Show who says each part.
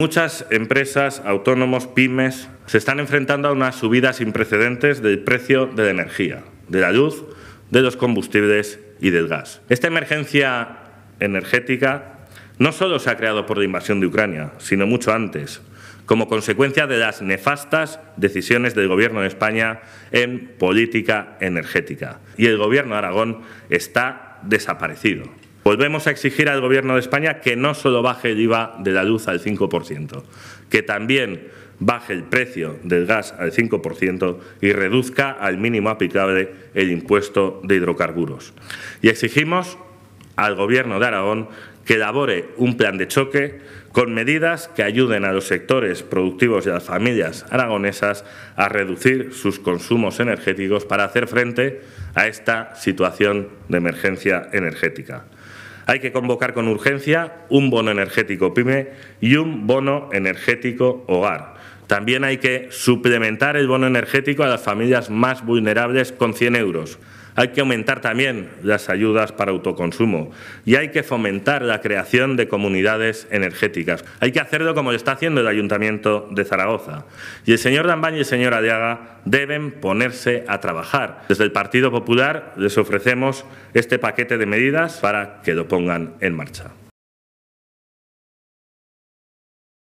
Speaker 1: Muchas empresas, autónomos, pymes, se están enfrentando a una subida sin precedentes del precio de la energía, de la luz, de los combustibles y del gas. Esta emergencia energética no solo se ha creado por la invasión de Ucrania, sino mucho antes, como consecuencia de las nefastas decisiones del Gobierno de España en política energética. Y el Gobierno de Aragón está desaparecido. Volvemos a exigir al Gobierno de España que no solo baje el IVA de la luz al 5%, que también baje el precio del gas al 5% y reduzca al mínimo aplicable el impuesto de hidrocarburos. Y exigimos al Gobierno de Aragón que elabore un plan de choque con medidas que ayuden a los sectores productivos y a las familias aragonesas a reducir sus consumos energéticos para hacer frente a esta situación de emergencia energética. Hay que convocar con urgencia un bono energético PYME y un bono energético hogar. También hay que suplementar el bono energético a las familias más vulnerables con 100 euros. Hay que aumentar también las ayudas para autoconsumo y hay que fomentar la creación de comunidades energéticas. Hay que hacerlo como lo está haciendo el Ayuntamiento de Zaragoza. Y el señor Dambaño y el señor Adiaga deben ponerse a trabajar. Desde el Partido Popular les ofrecemos este paquete de medidas para que lo pongan en marcha.